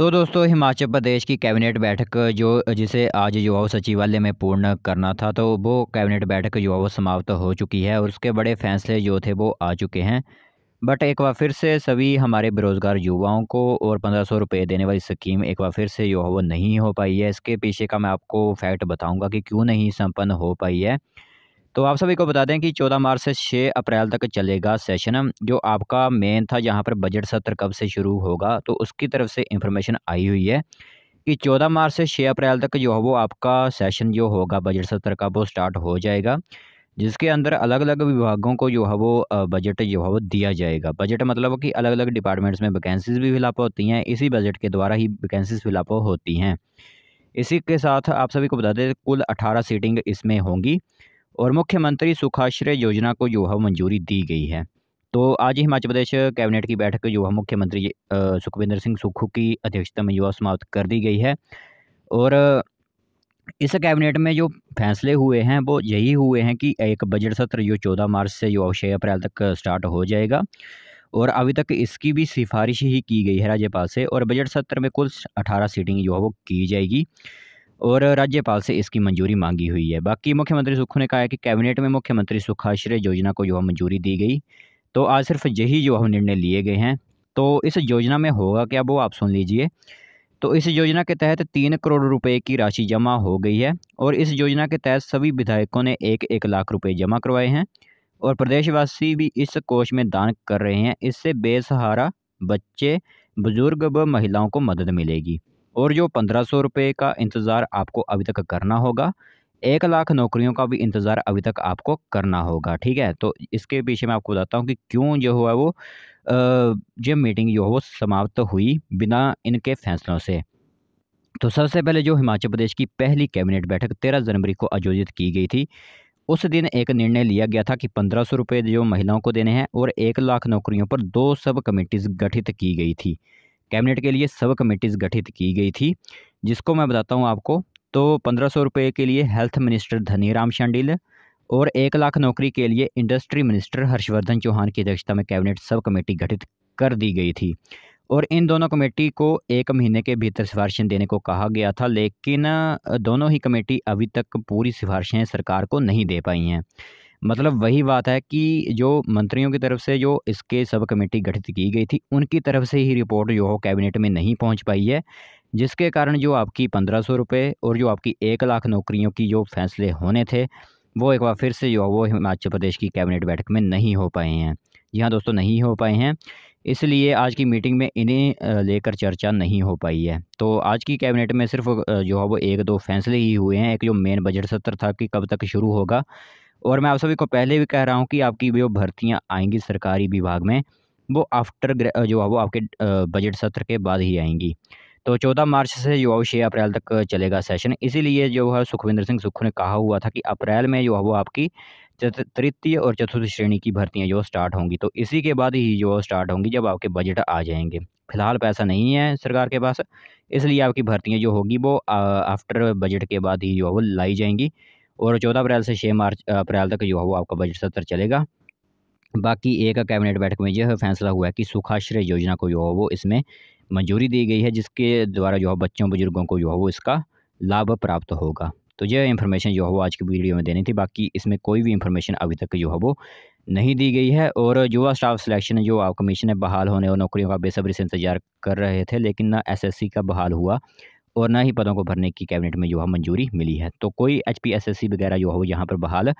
तो दोस्तों हिमाचल प्रदेश की कैबिनेट बैठक जो जिसे आज युवाओं सचिवालय में पूर्ण करना था तो वो कैबिनेट बैठक युवा समाप्त हो चुकी है और उसके बड़े फैसले जो थे वो आ चुके हैं बट एक बार फिर से सभी हमारे बेरोज़गार युवाओं को और पंद्रह सौ रुपये देने वाली स्कीम एक बार फिर से युवा नहीं हो पाई है इसके पीछे का मैं आपको फैक्ट बताऊँगा कि क्यों नहीं संपन्न हो पाई है तो आप सभी को बता दें कि 14 मार्च से 6 अप्रैल तक चलेगा सेशन जो आपका मेन था जहां पर बजट सत्र कब से शुरू होगा तो उसकी तरफ से इंफॉर्मेशन आई हुई है कि 14 मार्च से 6 अप्रैल तक जो है वो आपका सेशन जो होगा बजट सत्र का वो स्टार्ट हो जाएगा जिसके अंदर अलग अलग विभागों को जो है वो बजट जो है वो दिया जाएगा बजट मतलब कि अलग अलग डिपार्टमेंट्स में वैकेंसीज भी फिलअप होती हैं इसी बजट के द्वारा ही वैकेंसीज फिलअप होती हैं इसी के साथ आप सभी को बता दें कुल अठारह सीटिंग इसमें होंगी और मुख्यमंत्री सुखाश्रय योजना को जो है मंजूरी दी गई है तो आज ही हिमाचल प्रदेश कैबिनेट की बैठक जो है मुख्यमंत्री सुखविंदर सिंह सुक्खू की अध्यक्षता में जो है समाप्त कर दी गई है और इस कैबिनेट में जो फैसले हुए हैं वो यही हुए हैं कि एक बजट सत्र जो चौदह मार्च से जो छः अप्रैल तक स्टार्ट हो जाएगा और अभी तक इसकी भी सिफारिश ही की गई है राज्यपाल से और बजट सत्र में कुल अठारह सीटिंग जो है वो की जाएगी और राज्यपाल से इसकी मंजूरी मांगी हुई है बाकी मुख्यमंत्री सुक्खू ने कहा है कि कैबिनेट में मुख्यमंत्री सुखाश्रय योजना को जो मंजूरी दी गई तो आज सिर्फ यही जो निर्णय लिए गए हैं तो इस योजना में होगा क्या वो आप सुन लीजिए तो इस योजना के तहत तीन करोड़ रुपए की राशि जमा हो गई है और इस योजना के तहत सभी विधायकों ने एक एक लाख रुपए जमा करवाए हैं और प्रदेशवासी भी इस कोष में दान कर रहे हैं इससे बेसहारा बच्चे बुजुर्ग व महिलाओं को मदद मिलेगी और जो पंद्रह सौ रुपये का इंतज़ार आपको अभी तक करना होगा एक लाख नौकरियों का भी इंतज़ार अभी तक आपको करना होगा ठीक है तो इसके पीछे मैं आपको बताता हूँ कि क्यों जो हुआ वो जो मीटिंग जो है वो समाप्त हुई बिना इनके फैसलों से तो सबसे पहले जो हिमाचल प्रदेश की पहली कैबिनेट बैठक तेरह जनवरी को आयोजित की गई थी उस दिन एक निर्णय लिया गया था कि पंद्रह सौ रुपये जो महिलाओं को देने हैं और एक लाख नौकरियों पर दो सब कमेटीज़ गठित की गई थी कैबिनेट के लिए सब कमेटीज़ गठित की गई थी जिसको मैं बताता हूँ आपको तो पंद्रह सौ रुपये के लिए हेल्थ मिनिस्टर धनीराम शांडिल और एक लाख नौकरी के लिए इंडस्ट्री मिनिस्टर हर्षवर्धन चौहान की अध्यक्षता में कैबिनेट सब कमेटी गठित कर दी गई थी और इन दोनों कमेटी को एक महीने के भीतर सिफारिशें देने को कहा गया था लेकिन दोनों ही कमेटी अभी तक पूरी सिफारिशें सरकार को नहीं दे पाई हैं मतलब वही बात है कि जो मंत्रियों की तरफ से जो इसके सब कमेटी गठित की गई थी उनकी तरफ से ही रिपोर्ट जो हो कैबिनेट में नहीं पहुंच पाई है जिसके कारण जो आपकी पंद्रह सौ रुपये और जो आपकी एक लाख नौकरियों की जो फैसले होने थे वो एक बार फिर से जो वो हिमाचल प्रदेश की कैबिनेट बैठक में नहीं हो पाए हैं जी हाँ दोस्तों नहीं हो पाए हैं इसलिए आज की मीटिंग में इन्हें लेकर चर्चा नहीं हो पाई है तो आज की कैबिनेट में सिर्फ जो है वो एक दो फैसले ही हुए हैं एक जो मेन बजट सत्र था कि कब तक शुरू होगा और मैं आप सभी को पहले भी कह रहा हूँ कि आपकी जो भर्तियाँ आएंगी सरकारी विभाग में वो आफ्टर जो है वो आपके बजट सत्र के बाद ही आएंगी तो चौदह मार्च से जो है छः अप्रैल तक चलेगा सेशन इसीलिए जो है सुखविंदर सिंह सुक्खू ने कहा हुआ था कि अप्रैल में जो है वो आपकी तृतीय और चतुर्थ श्रेणी की भर्तियां जो स्टार्ट होंगी तो इसी के बाद ही जो स्टार्ट होंगी जब आपके बजट आ जाएंगे फिलहाल पैसा नहीं है सरकार के पास इसलिए आपकी भर्तियाँ जो होगी वो आफ्टर बजट के बाद ही जो है वो लाई जाएंगी और चौदह अप्रैल से छः मार्च अप्रैल तक जो है वो आपका बजट सत्र चलेगा बाकी एक कैबिनेट बैठक में यह फैसला हुआ है कि सुखाश्रय योजना को जो है वो इसमें मंजूरी दी गई है जिसके द्वारा जो है बच्चों बुजुर्गों को जो है वो इसका लाभ प्राप्त होगा तो यह इन्फॉर्मेशन जो है वो आज की वीडियो में देनी थी बाकी इसमें कोई भी इन्फॉर्मेशन अभी तक जो है वो नहीं दी गई है और युवा स्टाफ सिलेक्शन जो आप कमीशन ने बहाल होने और नौकरियों का बेसब्री से इंतजार कर रहे थे लेकिन ना एसएससी का बहाल हुआ और ना ही पदों को भरने की कैबिनेट में जो है मंजूरी मिली है तो कोई H P S S C वगैरह जो है वो यहाँ पर बहाल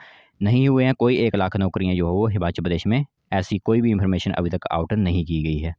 नहीं हुए हैं कोई एक लाख नौकरियाँ जो है वो हिमाचल प्रदेश में ऐसी कोई भी इन्फॉर्मेशन अभी तक आउट नहीं की गई है